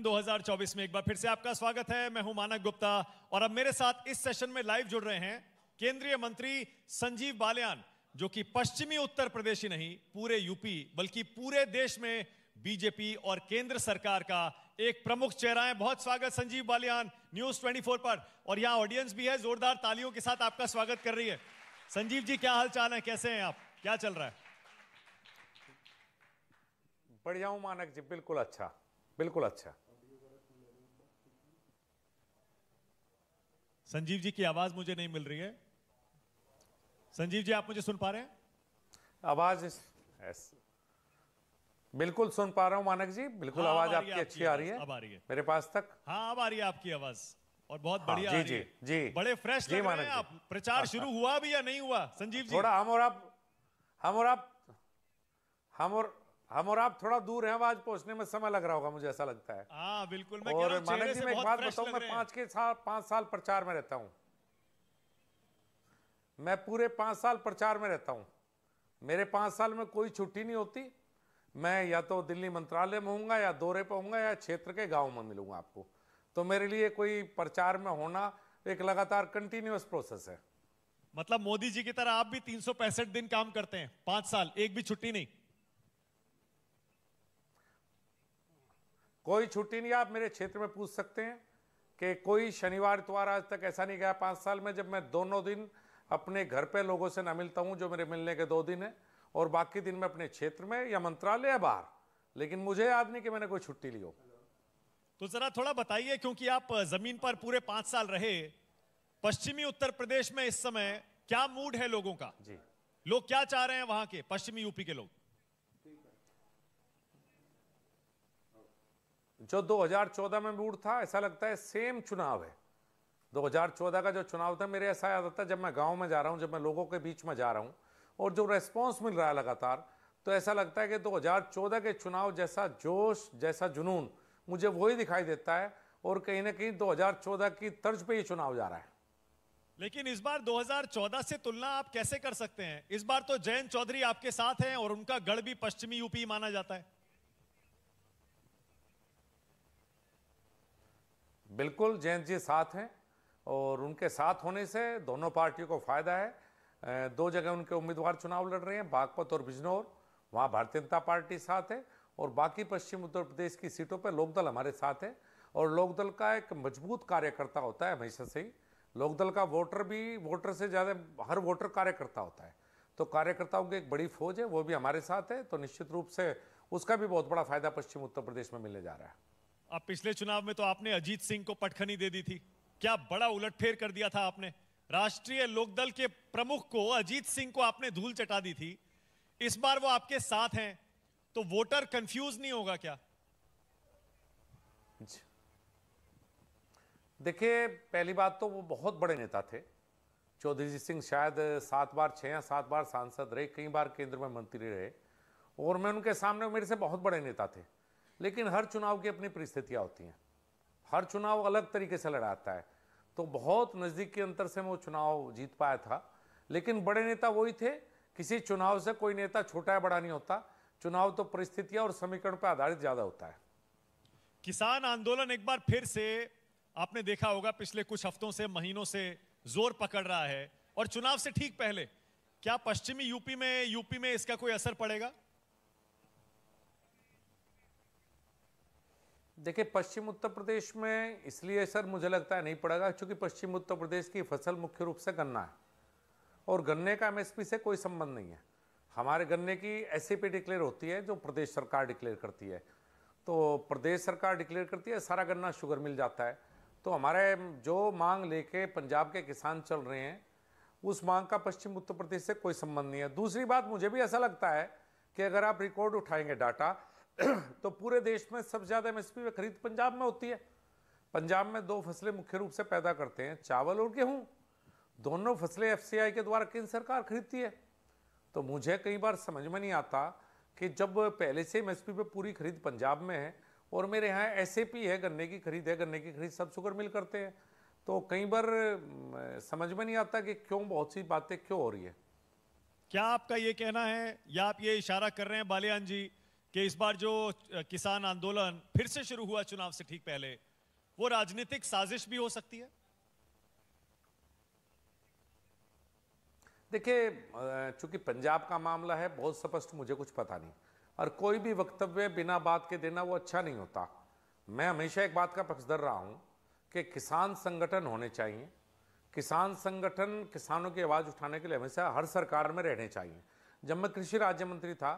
2024 में एक बार फिर से आपका स्वागत है मैं हूं मानक गुप्ता और अब मेरे साथ इस सेशन में लाइव जुड़ रहे हैं केंद्रीय मंत्री संजीव बालियान जो कि पश्चिमी उत्तर प्रदेश ही नहीं पूरे यूपी बल्कि पूरे देश में बीजेपी और केंद्र सरकार का एक प्रमुख चेहरा है बहुत स्वागत संजीव बालियान न्यूज 24 पर और यहाँ ऑडियंस भी है जोरदार तालियों के साथ आपका स्वागत कर रही है संजीव जी क्या हाल चाल है कैसे हैं आप क्या चल रहा है बढ़िया हूं मानक जी बिल्कुल अच्छा बिल्कुल अच्छा संजीव जी की आवाज मुझे नहीं मिल रही है संजीव जी आप मुझे सुन पा रहे हैं आवाज yes. बिल्कुल सुन पा रहा हूं मानक जी बिल्कुल हाँ, आवाज आपकी अच्छी आ रही है मेरे पास तक हाँ अब आ रही है आपकी आवाज और बहुत हाँ, बढ़िया जी, जी, जी बड़े फ्रेश जी, लग रहे हैं आप प्रचार शुरू हुआ भी या नहीं हुआ संजीव जी थोड़ा हम और आप हम और आप हम और हम और आप थोड़ा दूर हैं आवाज पहुंचने में समय लग रहा होगा मुझे ऐसा लगता है आ, हाँ, बिल्कुल मैं और मानक जी मैं एक बात बताऊं मैं पांच के साल पांच साल प्रचार में रहता हूं मैं पूरे पांच साल प्रचार में रहता हूं मेरे पांच साल में कोई छुट्टी नहीं होती मैं या तो दिल्ली मंत्रालय में हूंगा या दौरे पर हूंगा या क्षेत्र के गाँव में मिलूंगा आपको तो मेरे लिए कोई प्रचार में होना एक लगातार कंटिन्यूस प्रोसेस है मतलब मोदी जी की तरह आप भी तीन दिन काम करते हैं पांच साल एक भी छुट्टी नहीं कोई छुट्टी नहीं आप मेरे क्षेत्र में पूछ सकते हैं कि कोई शनिवार इतवार आज तक ऐसा नहीं गया पाँच साल में जब मैं दोनों दिन अपने घर पे लोगों से ना मिलता हूँ जो मेरे मिलने के दो दिन हैं और बाकी दिन मैं अपने क्षेत्र में या मंत्रालय या बाहर लेकिन मुझे याद नहीं कि मैंने कोई छुट्टी ली हो तो जरा थोड़ा बताइए क्योंकि आप जमीन पर पूरे पांच साल रहे पश्चिमी उत्तर प्रदेश में इस समय क्या मूड है लोगों का जी लोग क्या चाह रहे हैं वहां के पश्चिमी यूपी के लोग जो 2014 में मूड था ऐसा लगता है सेम चुनाव है 2014 का जो चुनाव था मेरे ऐसा याद आता है जब मैं गांव में जा रहा हूं जब मैं लोगों के बीच में जा रहा हूं और जो रेस्पॉन्स मिल रहा है लगातार तो ऐसा लगता है कि 2014 के चुनाव जैसा जोश जैसा जुनून मुझे वही दिखाई देता है और कहीं ना कहीं दो की तर्ज पे ही चुनाव जा रहा है लेकिन इस बार 2014 से तुलना आप कैसे कर सकते हैं इस बार तो जयंत चौधरी आपके साथ हैं और उनका गढ़ भी पश्चिमी यूपी माना जाता है बिल्कुल जयंत जी साथ हैं और उनके साथ होने से दोनों पार्टियों को फायदा है दो जगह उनके उम्मीदवार चुनाव लड़ रहे हैं बागपत और बिजनौर वहाँ भारतीय जनता पार्टी साथ है और बाकी पश्चिम उत्तर प्रदेश की सीटों पर लोकदल हमारे साथ है और लोकदल का एक मजबूत कार्यकर्ता होता है हमेशा से ही लोकदल का वोटर भी वोटर से ज़्यादा हर वोटर कार्यकर्ता होता है तो कार्यकर्ताओं की एक बड़ी फौज है वो भी हमारे साथ है तो निश्चित रूप से उसका भी बहुत बड़ा फायदा पश्चिम उत्तर प्रदेश में मिलने जा रहा है अब पिछले चुनाव में तो आपने अजीत सिंह को पटखनी दे दी थी क्या बड़ा उलटफेर कर दिया था आपने राष्ट्रीय लोकदल के प्रमुख को अजीत सिंह को आपने धूल चटा दी थी इस बार वो आपके साथ हैं तो वोटर कंफ्यूज नहीं होगा क्या देखिए पहली बात तो वो बहुत बड़े नेता थे चौधरी सिंह शायद सात बार छह या सात बार सांसद रहे कई बार केंद्र में मंत्री रहे और मैं उनके सामने मेरे से बहुत बड़े नेता थे लेकिन हर चुनाव की अपनी परिस्थितियाँ होती हैं हर चुनाव अलग तरीके से लड़ाता है तो बहुत नज़दीक के अंतर से मैं वो चुनाव जीत पाया था लेकिन बड़े नेता वही थे किसी चुनाव से कोई नेता छोटा या बड़ा नहीं होता चुनाव तो परिस्थितियां और समीकरण पर आधारित ज्यादा होता है किसान आंदोलन एक बार फिर से आपने देखा होगा पिछले कुछ हफ्तों से महीनों से जोर पकड़ रहा है और चुनाव से ठीक पहले क्या पश्चिमी यूपी में यूपी में इसका कोई असर पड़ेगा देखिए पश्चिम उत्तर प्रदेश में इसलिए सर मुझे लगता है नहीं पड़ेगा क्योंकि पश्चिम उत्तर प्रदेश की फसल मुख्य रूप से गन्ना है और गन्ने का एमएसपी से कोई संबंध नहीं है हमारे गन्ने की एस डिक्लेयर e होती है जो प्रदेश सरकार डिक्लेयर करती है तो प्रदेश सरकार डिक्लेयर करती है सारा गन्ना शुगर मिल जाता है तो हमारे जो मांग लेके पंजाब के किसान चल रहे हैं उस मांग का पश्चिम उत्तर प्रदेश से कोई संबंध नहीं है दूसरी बात मुझे भी ऐसा लगता है कि अगर आप रिकॉर्ड उठाएंगे डाटा तो पूरे देश में सबसे ज़्यादा एमएसपी पे खरीद पंजाब में होती है पंजाब में दो फसलें मुख्य रूप से पैदा करते हैं चावल और गेहूँ दोनों फसलें एफसीआई के द्वारा केंद्र सरकार खरीदती है तो मुझे कई बार समझ में नहीं आता कि जब पहले से एमएसपी पे पूरी खरीद पंजाब में है और मेरे यहाँ एस है गन्ने की खरीद है गन्ने की खरीद सब शुगर मिल करते हैं तो कई बार समझ में नहीं आता कि क्यों बहुत सी बातें क्यों हो रही है क्या आपका ये कहना है या आप ये इशारा कर रहे हैं बालियान जी कि इस बार जो किसान आंदोलन फिर से शुरू हुआ चुनाव से ठीक पहले वो राजनीतिक साजिश भी हो सकती है देखिए चूंकि पंजाब का मामला है बहुत स्पष्ट मुझे कुछ पता नहीं और कोई भी वक्तव्य बिना बात के देना वो अच्छा नहीं होता मैं हमेशा एक बात का पक्षधर रहा हूं कि किसान संगठन होने चाहिए किसान संगठन किसानों की आवाज़ उठाने के लिए हमेशा हर सरकार में रहने चाहिए जब मैं कृषि राज्य मंत्री था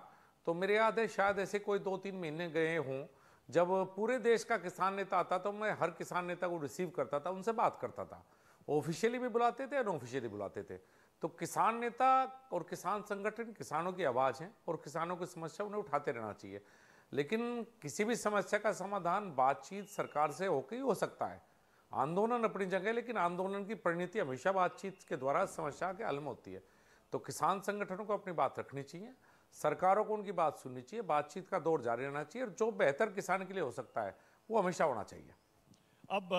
तो मेरे याद है शायद ऐसे कोई दो तीन महीने गए हों जब पूरे देश का किसान नेता आता तो मैं हर किसान नेता को रिसीव करता था उनसे बात करता था ऑफिशियली भी बुलाते थे अनऑफिशियली बुलाते थे तो किसान नेता और किसान संगठन किसानों की आवाज़ हैं और किसानों की समस्या उन्हें उठाते रहना चाहिए लेकिन किसी भी समस्या का समाधान बातचीत सरकार से होकर ही हो सकता है आंदोलन अपनी जगह लेकिन आंदोलन की परिणति हमेशा बातचीत के द्वारा समस्या के हल में होती है तो किसान संगठनों को अपनी बात रखनी चाहिए सरकारों को उनकी बात सुननी चाहिए बातचीत का दौर जारी रहना चाहिए और जो बेहतर किसान के लिए हो सकता है वो हमेशा होना चाहिए अब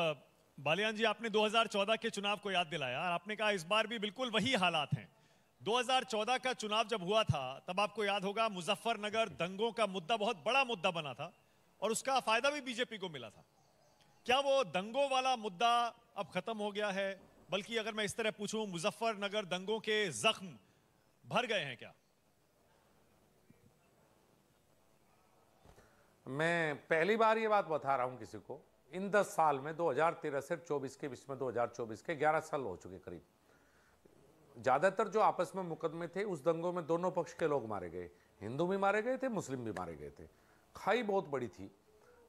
बालियान जी आपने 2014 के चुनाव को याद दिलाया और आपने कहा इस बार भी बिल्कुल वही हालात हैं 2014 का चुनाव जब हुआ था तब आपको याद होगा मुजफ्फरनगर दंगों का मुद्दा बहुत बड़ा मुद्दा बना था और उसका फायदा भी बीजेपी को मिला था क्या वो दंगों वाला मुद्दा अब खत्म हो गया है बल्कि अगर मैं इस तरह पूछूं मुजफ्फरनगर दंगों के जख्म भर गए हैं क्या मैं पहली बार ये बात बता रहा हूँ किसी को इन दस साल में 2013 से 24 के बीच में 2024 के 11 साल हो चुके करीब ज़्यादातर जो आपस में मुकदमे थे उस दंगों में दोनों पक्ष के लोग मारे गए हिंदू भी मारे गए थे मुस्लिम भी मारे गए थे खाई बहुत बड़ी थी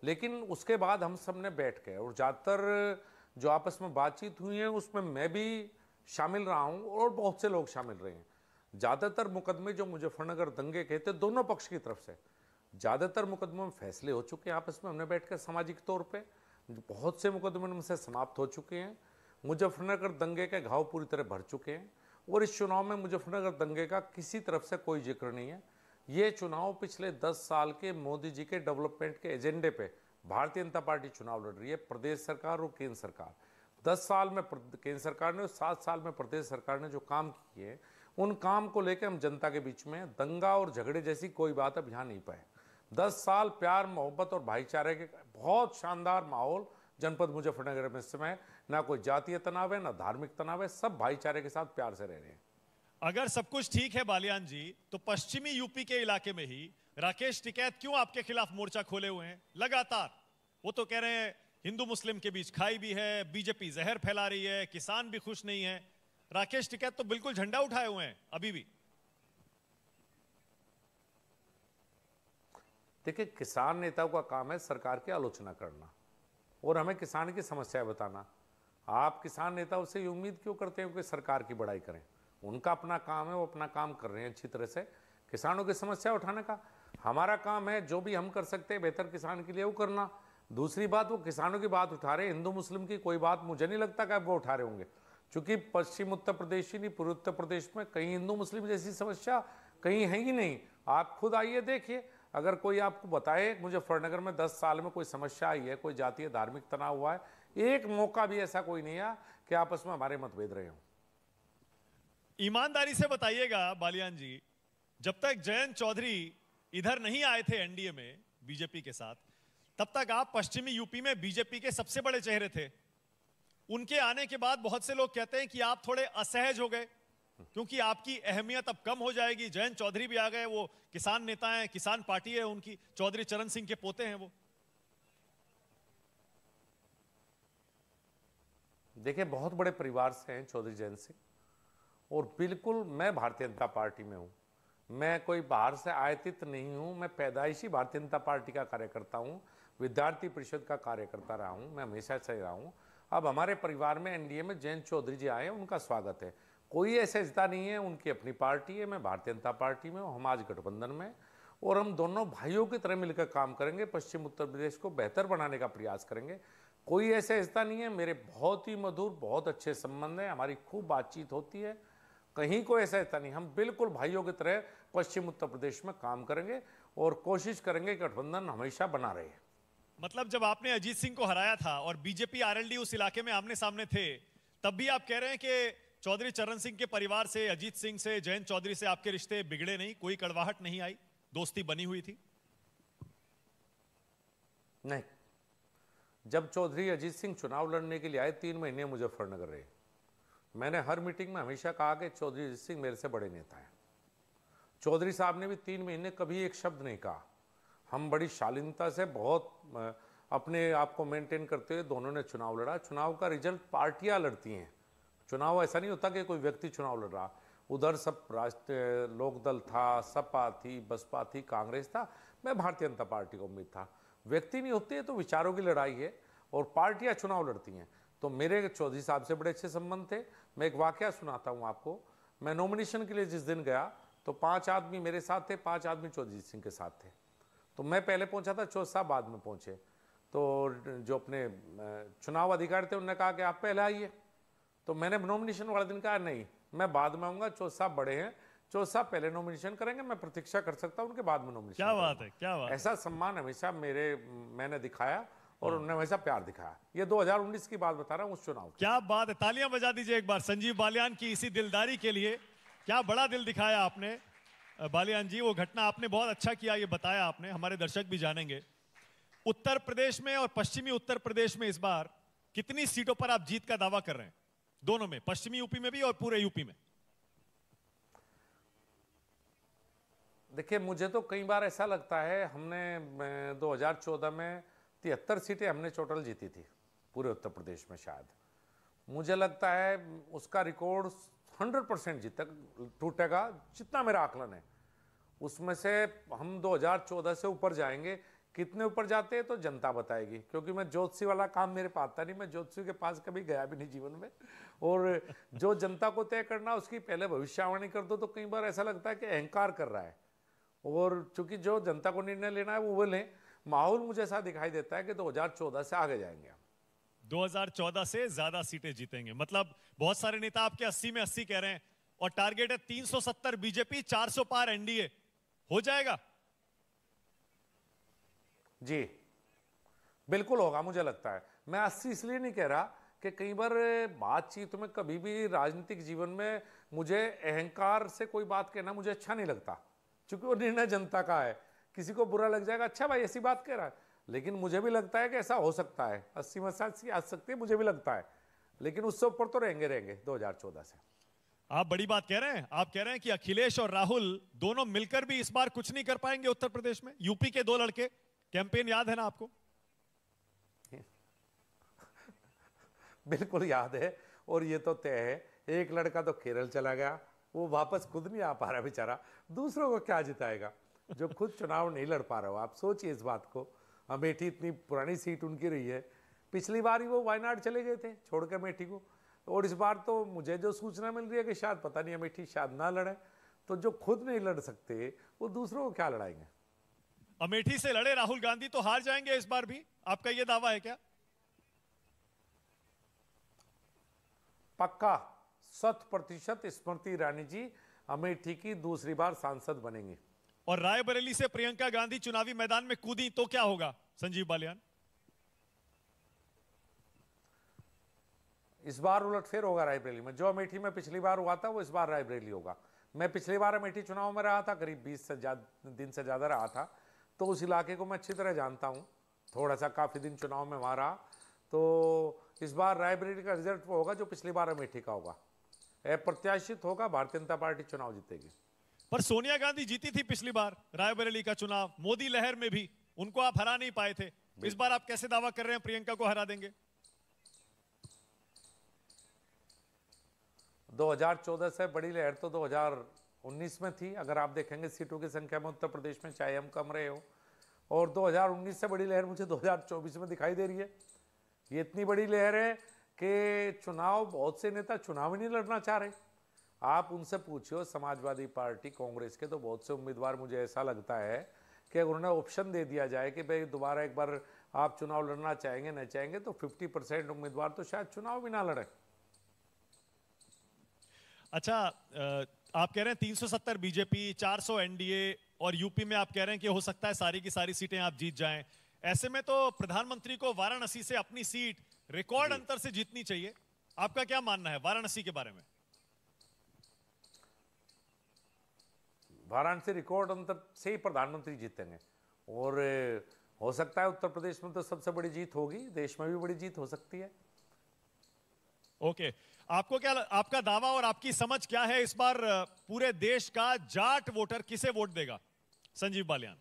लेकिन उसके बाद हम सब ने बैठ गए और ज़्यादातर जो आपस में बातचीत हुई है उसमें मैं भी शामिल रहा हूँ और बहुत से लोग शामिल रहे हैं ज़्यादातर मुकदमे जो मुजफ्फरनगर दंगे के थे दोनों पक्ष की तरफ से ज़्यादातर मुकदमों में फैसले हो चुके हैं आपस में हमने बैठकर सामाजिक तौर पर बहुत से मुकदमे उनसे समाप्त हो चुके हैं मुजफ्फरनगर दंगे के घाव पूरी तरह भर चुके हैं और इस चुनाव में मुजफ्फरनगर दंगे का किसी तरफ से कोई जिक्र नहीं है ये चुनाव पिछले दस साल के मोदी जी के डेवलपमेंट के एजेंडे पे भारतीय जनता पार्टी चुनाव लड़ रही है प्रदेश सरकार और केंद्र सरकार दस साल में केंद्र सरकार ने और सात साल में प्रदेश सरकार ने जो काम किए उन काम को लेकर हम जनता के बीच में दंगा और झगड़े जैसी कोई बात अब यहाँ नहीं पाए दस साल प्यार मोहब्बत और भाईचारे के बहुत शानदार माहौल जनपद मुजफ्फरनगर में इस समय ना कोई जातीय तनाव है ना धार्मिक तनाव है सब भाईचारे के साथ प्यार से रह रहे हैं अगर सब कुछ ठीक है बालियान जी तो पश्चिमी यूपी के इलाके में ही राकेश टिकैत क्यों आपके खिलाफ मोर्चा खोले हुए हैं लगातार वो तो कह रहे हैं हिंदू मुस्लिम के बीच खाई भी है बीजेपी जहर फैला रही है किसान भी खुश नहीं है राकेश टिकैत तो बिल्कुल झंडा उठाए हुए हैं अभी भी देखिए किसान नेताओं का काम है सरकार की आलोचना करना और हमें किसान की समस्याएं बताना आप किसान नेताओं से उम्मीद क्यों करते हैं कि सरकार की बड़ाई करें उनका अपना काम है वो अपना काम कर रहे हैं अच्छी तरह से किसानों की समस्या उठाने का हमारा काम है जो भी हम कर सकते हैं बेहतर किसान के लिए वो करना दूसरी बात वो किसानों की बात उठा रहे हैं हिंदू मुस्लिम की कोई बात मुझे नहीं लगता कि वो उठा रहे होंगे क्योंकि पश्चिम उत्तर प्रदेश ही नहीं पूर्व उत्तर प्रदेश में कहीं हिंदू मुस्लिम जैसी समस्या कहीं है ही नहीं आप खुद आइए देखिए अगर कोई आपको बताए मुजफ्फरनगर में 10 साल में कोई समस्या आई है कोई जातीय धार्मिक तनाव हुआ है एक मौका भी ऐसा कोई नहीं है कि आपस में हमारे मतभेद रहे हो ईमानदारी से बताइएगा बालियान जी जब तक जयंत चौधरी इधर नहीं आए थे एनडीए में बीजेपी के साथ तब तक आप पश्चिमी यूपी में बीजेपी के सबसे बड़े चेहरे थे उनके आने के बाद बहुत से लोग कहते हैं कि आप थोड़े असहज हो गए क्योंकि आपकी अहमियत अब कम हो जाएगी जयंत चौधरी भी आ गए वो किसान नेता हैं किसान पार्टी है उनकी चौधरी चरण सिंह के पोते हैं वो देखिए बहुत बड़े परिवार से हैं चौधरी जयंत सिंह और बिल्कुल मैं भारतीय जनता पार्टी में हूँ मैं कोई बाहर से आयतित नहीं हूँ मैं पैदाइशी भारतीय जनता पार्टी का कार्यकर्ता हूँ विद्यार्थी परिषद का कार्यकर्ता रहा हूँ मैं हमेशा से रहा हूँ अब हमारे परिवार में एनडीए में जयंत चौधरी जी आए उनका स्वागत है कोई ऐसा नहीं है उनकी अपनी पार्टी है मैं भारतीय जनता पार्टी में हम आज गठबंधन में और हम दोनों भाइयों की तरह मिलकर काम करेंगे पश्चिम उत्तर प्रदेश को बेहतर बनाने का प्रयास करेंगे कोई ऐसा हिस्सा नहीं है मेरे बहुत ही मधुर बहुत अच्छे संबंध हैं हमारी खूब बातचीत होती है कहीं कोई ऐसा हिस्सा नहीं हम बिल्कुल भाइयों की तरह पश्चिम उत्तर प्रदेश में काम करेंगे और कोशिश करेंगे गठबंधन हमेशा बना रहे मतलब जब आपने अजीत सिंह को हराया था और बीजेपी आरएलडी उस इलाके में आमने सामने थे तब भी आप कह रहे हैं कि चौधरी चरण सिंह के परिवार से अजीत सिंह से जयंत चौधरी से आपके रिश्ते बिगड़े नहीं कोई कड़वाहट नहीं आई दोस्ती बनी हुई थी नहीं जब चौधरी अजीत सिंह चुनाव लड़ने के लिए आए तीन महीने मुजफ्फरनगर रहे मैंने हर मीटिंग में हमेशा कहा कि चौधरी अजीत सिंह मेरे से बड़े नेता हैं चौधरी साहब ने भी तीन महीने कभी एक शब्द नहीं कहा हम बड़ी शालीनता से बहुत अपने आप को मेंटेन करते हुए दोनों ने चुनाव लड़ा चुनाव का रिजल्ट पार्टियां लड़ती हैं चुनाव ऐसा नहीं होता कि कोई व्यक्ति चुनाव लड़ रहा उधर सब राष्ट्रीय लोकदल था सपा थी बसपा थी कांग्रेस था मैं भारतीय जनता पार्टी का उम्मीद था व्यक्ति नहीं होती है तो विचारों की लड़ाई है और पार्टियाँ चुनाव लड़ती हैं तो मेरे चौधरी साहब से बड़े अच्छे संबंध थे मैं एक वाक्य सुनाता हूँ आपको मैं नॉमिनेशन के लिए जिस दिन गया तो पाँच आदमी मेरे साथ थे पाँच आदमी चौधरी सिंह के साथ थे तो मैं पहले पहुँचा था चौधरी साहब बाद में पहुँचे तो जो अपने चुनाव अधिकारी थे उन्होंने कहा कि आप पहले आइए तो मैंने नॉमिनेशन वाले दिन कहा नहीं मैं बाद में आऊंगा चौथ साहब बड़े हैं चौथ साहब पहले नॉमिनेशन करेंगे मैं प्रतीक्षा कर सकता हूँ उनके बाद में नॉमिनेशन क्या बात है क्या बात ऐसा सम्मान हमेशा मेरे मैंने दिखाया और उन्होंने हमेशा प्यार दिखाया ये 2019 की बात बता रहा हूँ उस चुनाव क्या बात है तालियां बजा दीजिए एक बार संजीव बालियान की इसी दिलदारी के लिए क्या बड़ा दिल दिखाया आपने बालियान जी वो घटना आपने बहुत अच्छा किया ये बताया आपने हमारे दर्शक भी जानेंगे उत्तर प्रदेश में और पश्चिमी उत्तर प्रदेश में इस बार कितनी सीटों पर आप जीत का दावा कर रहे हैं दोनों में पश्चिमी यूपी में भी और पूरे यूपी में देखिए मुझे तो कई बार ऐसा लगता है हमने 2014 में तिहत्तर सीटें हमने टोटल जीती थी पूरे उत्तर प्रदेश में शायद मुझे लगता है उसका रिकॉर्ड 100 परसेंट जीत टूटेगा जितना मेरा आकलन है उसमें से हम 2014 से ऊपर जाएंगे कितने ऊपर जाते हैं तो जनता बताएगी क्योंकि मैं ज्योतिषी वाला काम मेरे पास था नहीं मैं ज्योतिषी के पास कभी गया भी नहीं जीवन में और जो जनता को तय करना उसकी पहले भविष्यवाणी कर दो तो कई बार ऐसा लगता है कि अहंकार कर रहा है और चूंकि जो जनता को निर्णय लेना है वो वो माहौल मुझे ऐसा दिखाई देता है कि 2014 से आगे जाएंगे 2014 से ज्यादा सीटें जीतेंगे मतलब बहुत सारे नेता आपके 80 में 80 कह रहे हैं और टारगेट है 370 बीजेपी 400 पार एनडीए हो जाएगा जी बिल्कुल होगा मुझे लगता है मैं अस्सी इसलिए नहीं कह रहा कि कई बार बातचीत में कभी भी राजनीतिक जीवन में मुझे अहंकार से कोई बात कहना मुझे अच्छा नहीं लगता क्योंकि वो निर्णय जनता का है किसी को बुरा लग जाएगा अच्छा भाई ऐसी बात कह रहा है लेकिन मुझे भी लगता है कि ऐसा हो सकता है अस्सी में अस्सी आ सकती है मुझे भी लगता है लेकिन उससे ऊपर तो रहेंगे रहेंगे दो से आप बड़ी बात कह रहे हैं आप कह रहे हैं कि अखिलेश और राहुल दोनों मिलकर भी इस बार कुछ नहीं कर पाएंगे उत्तर प्रदेश में यूपी के दो लड़के कैंपेन याद है ना आपको बिल्कुल याद है और ये तो तय है एक लड़का तो केरल चला गया वो वापस खुद नहीं आ पा रहा बेचारा दूसरों को क्या जिताएगा जो खुद चुनाव नहीं लड़ पा रहे हो आप सोचिए इस बात को अमेठी इतनी पुरानी सीट उनकी रही है पिछली बार ही वो वायनाड चले गए थे छोड़कर अमेठी को और इस बार तो मुझे जो सूचना मिल रही है कि शायद पता नहीं अमेठी शायद ना लड़े तो जो खुद नहीं लड़ सकते वो दूसरों को क्या लड़ाएंगे अमेठी से लड़े राहुल गांधी तो हार जाएंगे इस बार भी आपका यह दावा है क्या पक्का शत प्रतिशत स्मृति ईरानी जी अमेठी की दूसरी बार सांसद बनेंगे और रायबरेली से प्रियंका गांधी चुनावी मैदान में कूदी तो क्या होगा संजीव बालियान इस बार उलट फिर होगा रायबरेली में जो अमेठी में पिछली बार हुआ था वो इस बार रायबरेली होगा मैं पिछली बार अमेठी चुनाव में रहा था करीब 20 से दिन से ज़्यादा रहा था तो उस इलाके को मैं अच्छी तरह जानता हूँ थोड़ा सा काफ़ी दिन चुनाव में वहाँ रहा तो इस बार रायबरेली का रिजल्ट वो होगा जो पिछली बार अमेठी का होगा अप्रत्याशित होगा भारतीय जनता पार्टी चुनाव जीतेगी पर सोनिया गांधी जीती थी पिछली बार रायबरेली का चुनाव मोदी लहर में भी उनको आप हरा नहीं पाए थे इस बार आप कैसे दावा कर रहे हैं प्रियंका को हरा देंगे 2014 से बड़ी लहर तो 19 में थी अगर आप देखेंगे सीटों की संख्या में उत्तर प्रदेश में चाहे हम कम रहे हो और 2019 से बड़ी लहर मुझे 2024 में दिखाई दे रही है ये इतनी बड़ी लहर है कि चुनाव बहुत से नेता चुनाव ही नहीं लड़ना चाह रहे आप उनसे पूछियो समाजवादी पार्टी कांग्रेस के तो बहुत से उम्मीदवार मुझे ऐसा लगता है कि अगर उन्हें ऑप्शन दे दिया जाए कि भाई दोबारा एक बार आप चुनाव लड़ना चाहेंगे नहीं चाहेंगे तो 50 परसेंट उम्मीदवार तो शायद चुनाव भी ना लड़े अच्छा आ... आप कह रहे हैं 370 बीजेपी 400 एनडीए और यूपी में आप कह रहे हैं कि हो सकता है सारी की सारी सीटें आप जीत जाएं ऐसे में तो प्रधानमंत्री को वाराणसी से अपनी सीट रिकॉर्ड अंतर से जीतनी चाहिए आपका क्या मानना है वाराणसी के बारे में वाराणसी रिकॉर्ड अंतर से ही प्रधानमंत्री जीतेंगे और हो सकता है उत्तर प्रदेश में तो सबसे बड़ी जीत होगी देश में भी बड़ी जीत हो सकती है ओके okay. आपको क्या आपका दावा और आपकी समझ क्या है इस बार पूरे देश का जाट वोटर किसे वोट देगा संजीव बालियान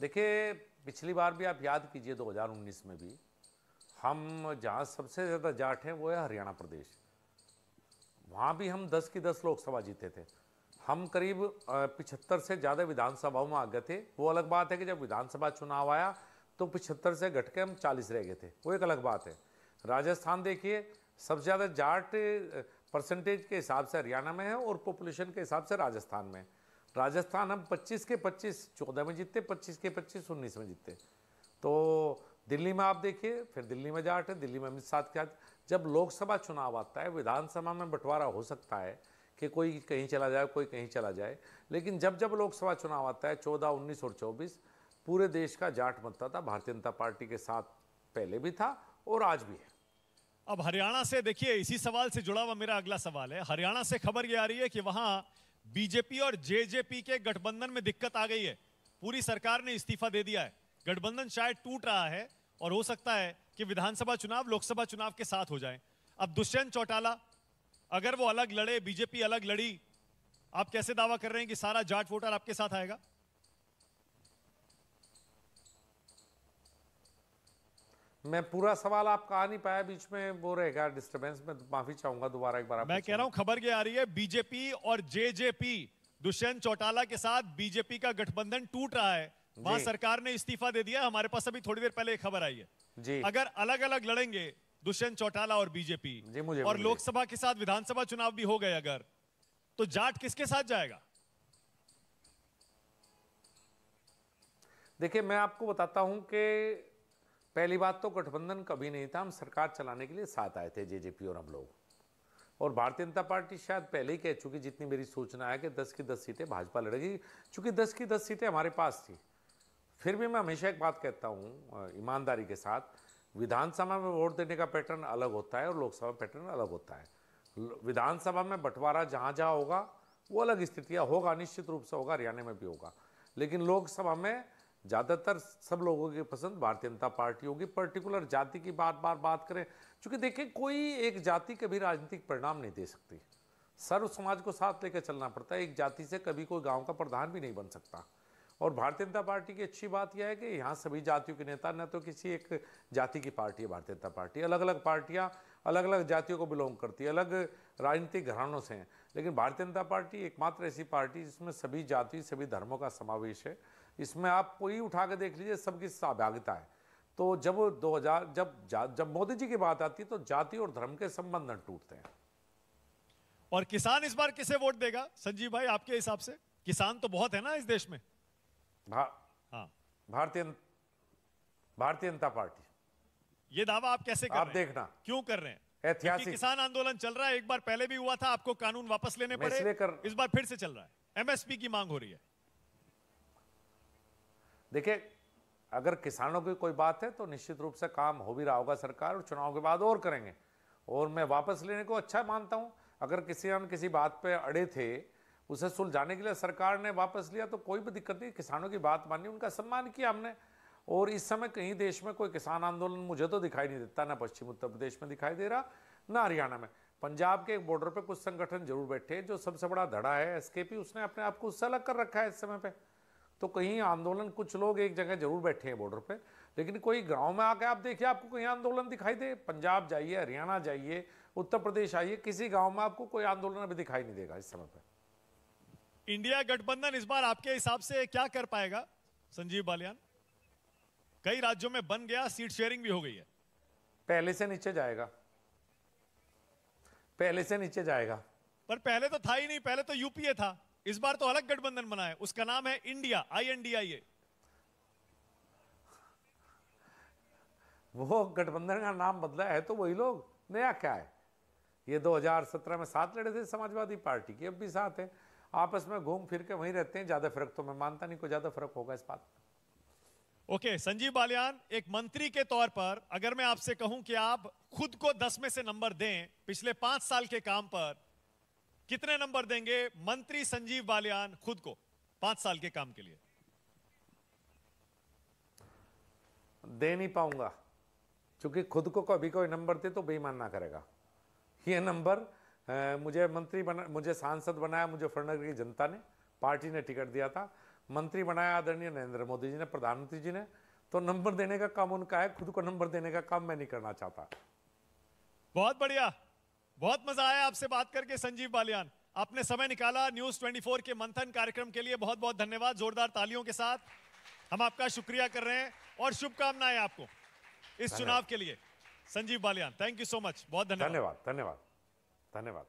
देखिए पिछली बार भी आप याद कीजिए 2019 में भी हम जहां सबसे ज़्यादा जाट हैं वो है हरियाणा प्रदेश वहां भी हम 10 की 10 लोकसभा जीते थे हम करीब 75 से ज़्यादा विधानसभाओं में आ गए थे वो अलग बात है कि जब विधानसभा चुनाव आया तो पिछहत्तर से घट के हम चालीस रह गए थे वो एक अलग बात है राजस्थान देखिए सबसे ज़्यादा जाट परसेंटेज के हिसाब से हरियाणा में है और पॉपुलेशन के हिसाब से राजस्थान में राजस्थान हम 25 के 25 14 में जीतते 25 के 25 उन्नीस में जीतते तो दिल्ली में आप देखिए फिर दिल्ली में जाट है दिल्ली में अमित शाह के साथ जब लोकसभा चुनाव आता है विधानसभा में बंटवारा हो सकता है कि कोई कहीं चला जाए कोई कहीं चला जाए लेकिन जब जब लोकसभा चुनाव आता है चौदह उन्नीस और चौबीस पूरे देश का जाट मतदाता भारतीय जनता पार्टी के साथ पहले भी था और आज भी है अब हरियाणा से देखिए इसी सवाल से जुड़ा हुआ मेरा अगला सवाल है हरियाणा से खबर ये आ रही है कि वहां बीजेपी और जेजेपी के गठबंधन में दिक्कत आ गई है पूरी सरकार ने इस्तीफा दे दिया है गठबंधन शायद टूट रहा है और हो सकता है कि विधानसभा चुनाव लोकसभा चुनाव के साथ हो जाए अब दुष्यंत चौटाला अगर वो अलग लड़े बीजेपी अलग लड़ी आप कैसे दावा कर रहे हैं कि सारा जाट वोटर आपके साथ आएगा मैं पूरा सवाल आप कहा नहीं पाया बीच में वो रहेगा डिस्टरबेंस में माफी चाहूंगा दोबारा एक बार मैं कह रहा हूं खबर क्या आ रही है बीजेपी और जेजेपी दुष्यंत चौटाला के साथ बीजेपी का गठबंधन टूट रहा है वहां सरकार ने इस्तीफा दे दिया हमारे पास अभी थोड़ी देर पहले एक खबर आई है जी अगर अलग अलग लड़ेंगे दुष्यंत चौटाला और बीजेपी जी मुझे और लोकसभा के साथ विधानसभा चुनाव भी हो गए अगर तो जाट किसके साथ जाएगा देखिए मैं आपको बताता हूं कि पहली बात तो गठबंधन कभी नहीं था हम सरकार चलाने के लिए साथ आए थे जेजेपी और हम लोग और भारतीय जनता पार्टी शायद पहले ही कह चुकी जितनी मेरी सूचना है कि दस की दस सीटें भाजपा लड़ेगी चूँकि दस की दस सीटें हमारे पास थी फिर भी मैं हमेशा एक बात कहता हूँ ईमानदारी के साथ विधानसभा में वोट देने का पैटर्न अलग होता है और लोकसभा पैटर्न अलग होता है विधानसभा में बंटवारा जहाँ जहाँ होगा वो अलग स्थितियाँ होगा निश्चित रूप से होगा हरियाणा में भी होगा लेकिन लोकसभा में ज़्यादातर सब लोगों की पसंद भारतीय जनता पार्टी होगी पर्टिकुलर जाति की बात बार बात करें चूँकि देखें कोई एक जाति कभी राजनीतिक परिणाम नहीं दे सकती सर्व समाज को साथ लेकर चलना पड़ता है एक जाति से कभी कोई गांव का प्रधान भी नहीं बन सकता और भारतीय जनता पार्टी की अच्छी बात यह है कि यहाँ सभी जातियों के नेता न तो किसी एक जाति की पार्टी है भारतीय जनता पार्टी अलग अलग पार्टियाँ अलग अलग जातियों को बिलोंग करती है अलग राजनीतिक घरानों से हैं लेकिन भारतीय जनता पार्टी एकमात्र ऐसी पार्टी जिसमें सभी जाति सभी धर्मों का समावेश है इसमें आप कोई उठा के देख लीजिए सबकी सहभागिता है तो जब 2000 जब जब मोदी जी की बात आती है तो जाति और धर्म के संबंधन टूटते हैं और किसान इस बार किसे वोट देगा संजीव भाई आपके हिसाब से किसान तो बहुत है ना इस देश में हाँ भारतीय भारतीय जनता पार्टी ये दावा आप कैसे कर आप रहे देखना क्यों कर रहे हैं ऐतिहासिक किसान आंदोलन चल रहा है एक बार पहले भी हुआ था आपको कानून वापस लेने पड़े कर... इस बार फिर से चल रहा है एमएसपी की मांग हो रही है देखिए अगर किसानों की कोई बात है तो निश्चित रूप से काम हो भी रहा होगा सरकार और चुनाव के बाद और करेंगे और मैं वापस लेने को अच्छा मानता हूँ अगर किसी हम किसी बात पे अड़े थे उसे सुलझाने के लिए सरकार ने वापस लिया तो कोई भी दिक्कत नहीं किसानों की बात मानी उनका सम्मान किया हमने और इस समय कहीं देश में कोई किसान आंदोलन मुझे तो दिखाई नहीं देता ना पश्चिम उत्तर प्रदेश में दिखाई दे रहा ना हरियाणा में पंजाब के एक बॉर्डर पर कुछ संगठन जरूर बैठे जो सबसे बड़ा धड़ा है एसकेपी उसने अपने आप को उससे अलग कर रखा है इस समय पर तो कहीं आंदोलन कुछ लोग एक जगह जरूर बैठे हैं बॉर्डर पे लेकिन कोई गांव में आके आप देखिए आपको कहीं आंदोलन दिखाई दे पंजाब जाइए हरियाणा जाइए उत्तर प्रदेश आइए किसी गांव में आपको कोई आंदोलन अभी दिखाई नहीं देगा इस समय पर इंडिया गठबंधन इस बार आपके हिसाब से क्या कर पाएगा संजीव बालियान कई राज्यों में बन गया सीट शेयरिंग भी हो गई है पहले से नीचे जाएगा पहले से नीचे जाएगा पर पहले तो था ही नहीं पहले तो यूपीए था इस बार तो अलग गठबंधन बना है उसका नाम है India I N D I A वो गठबंधन का नाम बदला है तो वही लोग नया क्या है ये 2017 में साथ लड़े थे समाजवादी पार्टी के अब भी साथ है आपस में घूम फिर के वहीं रहते हैं ज्यादा फर्क तो मैं मानता नहीं कोई ज्यादा फर्क होगा इस बात में ओके संजीव बालियान एक मंत्री के तौर पर अगर मैं आपसे कहूं कि आप खुद को दस में से नंबर दें पिछले पांच साल के काम पर कितने नंबर देंगे मंत्री संजीव बालियान खुद को पांच साल के काम के लिए दे नहीं पाऊंगा क्योंकि खुद को कभी कोई नंबर दे तो ना करेगा ये नंबर मुझे मंत्री बना मुझे सांसद बनाया मुझे फरनगर की जनता ने पार्टी ने टिकट दिया था मंत्री बनाया आदरणीय नरेंद्र मोदी जी ने प्रधानमंत्री जी ने तो नंबर देने का काम उनका है खुद को नंबर देने का काम मैं नहीं करना चाहता बहुत बढ़िया बहुत मजा आया आपसे बात करके संजीव बालियान आपने समय निकाला न्यूज 24 के मंथन कार्यक्रम के लिए बहुत बहुत धन्यवाद जोरदार तालियों के साथ हम आपका शुक्रिया कर रहे हैं और शुभकामनाएं आपको इस चुनाव के लिए Sanjeev Baliyan thank you so much बहुत धन्यवाद धन्यवाद धन्यवाद धन्यवाद